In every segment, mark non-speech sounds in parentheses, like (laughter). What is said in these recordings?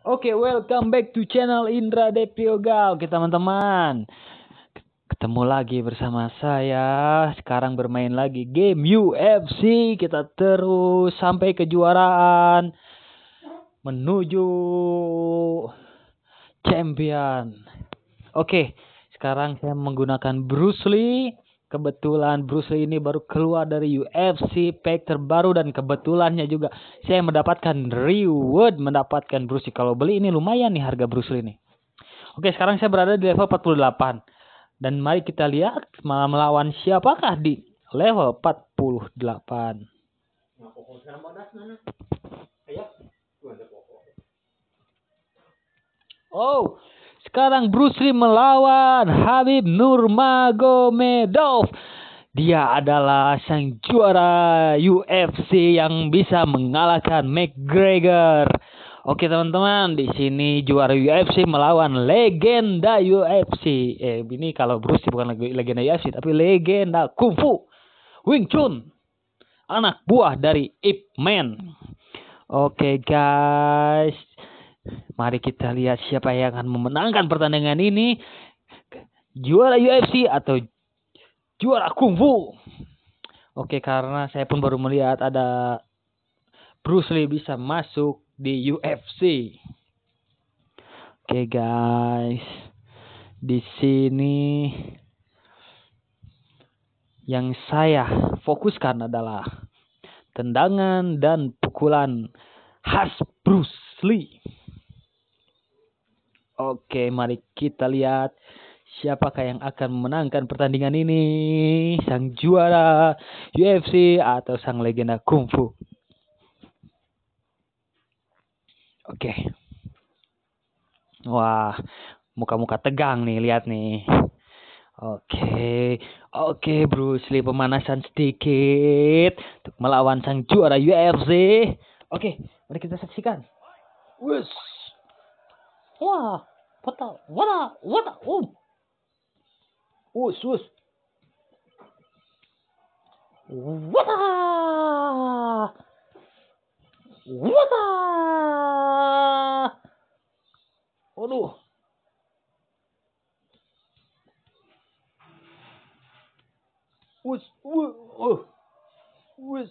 Oke, okay, welcome back to channel Indra Depioga. Oke, teman-teman. Ketemu lagi bersama saya. Sekarang bermain lagi game UFC. Kita terus sampai kejuaraan menuju champion. Oke, okay, sekarang saya menggunakan Bruce Lee kebetulan Bruce Lee ini baru keluar dari UFC pack terbaru dan kebetulannya juga saya mendapatkan reward mendapatkan Bruce Lee kalau beli ini lumayan nih harga Bruce Lee ini. oke sekarang saya berada di level 48 dan mari kita lihat malam melawan siapakah di level 48 Oh, sekarang Bruce Lee melawan Habib Nurmagomedov. Dia adalah sang juara UFC yang bisa mengalahkan McGregor. Oke teman-teman, di sini juara UFC melawan legenda UFC. Eh ini kalau Bruce Lee bukan legenda UFC tapi legenda kungfu Wing Chun. Anak buah dari Ip Man. Oke guys, Mari kita lihat siapa yang akan memenangkan pertandingan ini. Juara UFC atau juara kungfu. Oke, karena saya pun baru melihat ada Bruce Lee bisa masuk di UFC. Oke, guys. Di sini yang saya fokuskan adalah tendangan dan pukulan khas Bruce Lee. Oke, mari kita lihat siapakah yang akan memenangkan pertandingan ini. Sang juara UFC atau sang legenda kungfu. Oke. Wah, muka-muka tegang nih, lihat nih. Oke, oke Bruce Lee pemanasan sedikit untuk melawan sang juara UFC. Oke, mari kita saksikan. Wush. Wah, what the, what the, what the, oh, oh, Swiss. What the, what the, oh no. Was, What? oh, was,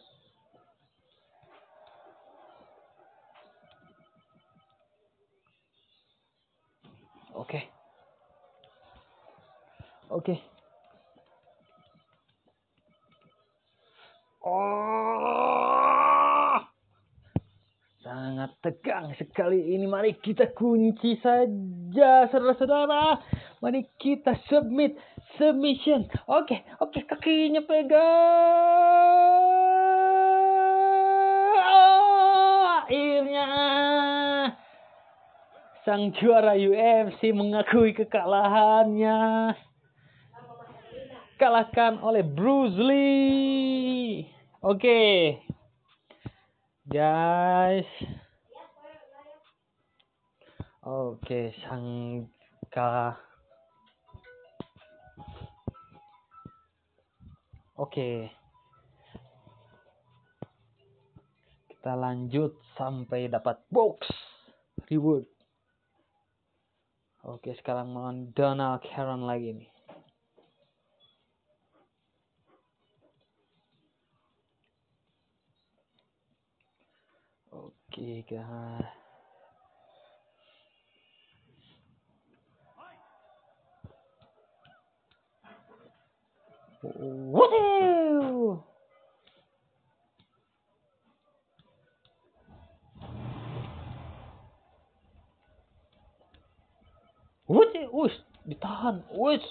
Oke. Okay. Oh. Sangat tegang sekali ini. Mari kita kunci saja, saudara-saudara. Mari kita submit submission. Oke, okay, oke okay, kakinya pegang. Oh, akhirnya sang juara UFC mengakui kekalahannya dikalahkan oleh Bruce Lee. Oke. Okay. Guys. Oke, okay, sangka. Oke. Okay. Kita lanjut sampai dapat box reward. Oke, okay, sekarang melawan Donald Karen lagi nih. ठीक Woohoo! Wuih, wuih, ditahan, wuih,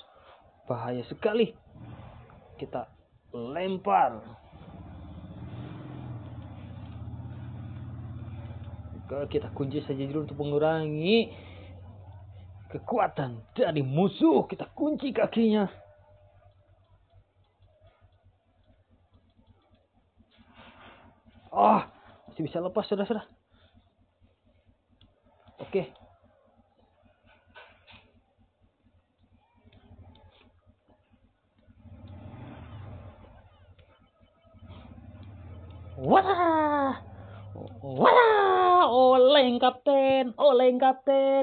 bahaya sekali. Kita lempar. kita kunci saja dulu untuk mengurangi kekuatan dari musuh kita kunci kakinya oh masih bisa lepas sudah sudah oke okay. Wah! Wah! oleng kapten, oleng oh, kapten,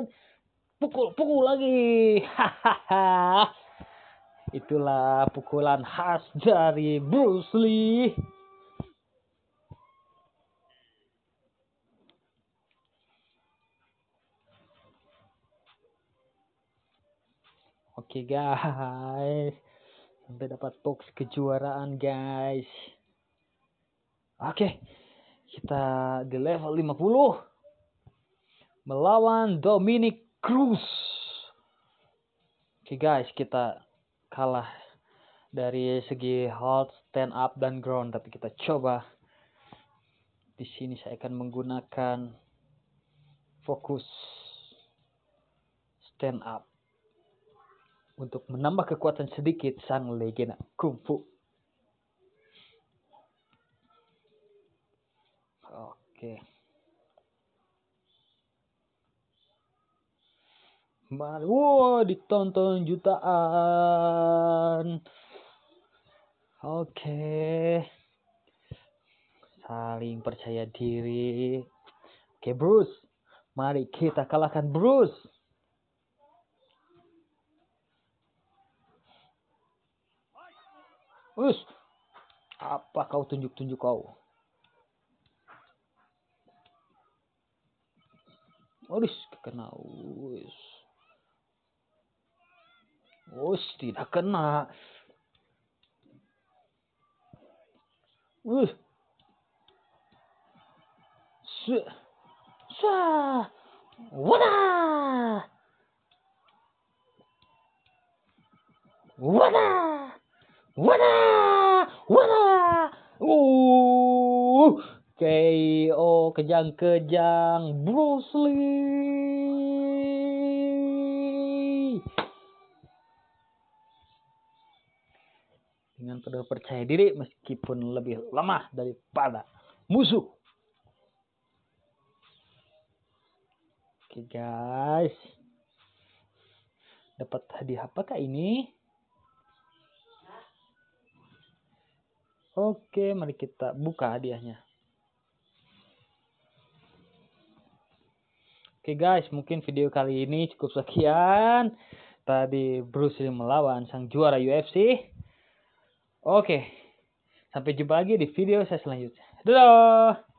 pukul, pukul lagi. Hahaha. (laughs) Itulah pukulan khas dari Bruce Lee. Oke okay, guys, sampai dapat box kejuaraan guys. Oke. Okay kita di level 50 melawan Dominic Cruz. Oke okay guys, kita kalah dari segi hold, stand up dan ground, tapi kita coba di sini saya akan menggunakan fokus stand up untuk menambah kekuatan sedikit sang legenda kungfu. Oke. Okay. kemarin wow ditonton jutaan oke saling percaya diri oke Bruce mari kita kalahkan Bruce Us, apa kau tunjuk-tunjuk kau? Aduh, kena us. Us, tidak kena. Uh. Su. Su. Wada. Wada. Wada. Wada. Uh. KO kejang-kejang Bruce Lee. perlu percaya diri meskipun lebih lemah daripada musuh. Oke okay, guys. Dapat hadiah apakah ini? Oke, okay, mari kita buka hadiahnya. Oke okay guys, mungkin video kali ini cukup sekian. Tadi Bruce Lee melawan sang juara UFC. Oke, sampai jumpa lagi di video saya selanjutnya. Dadah!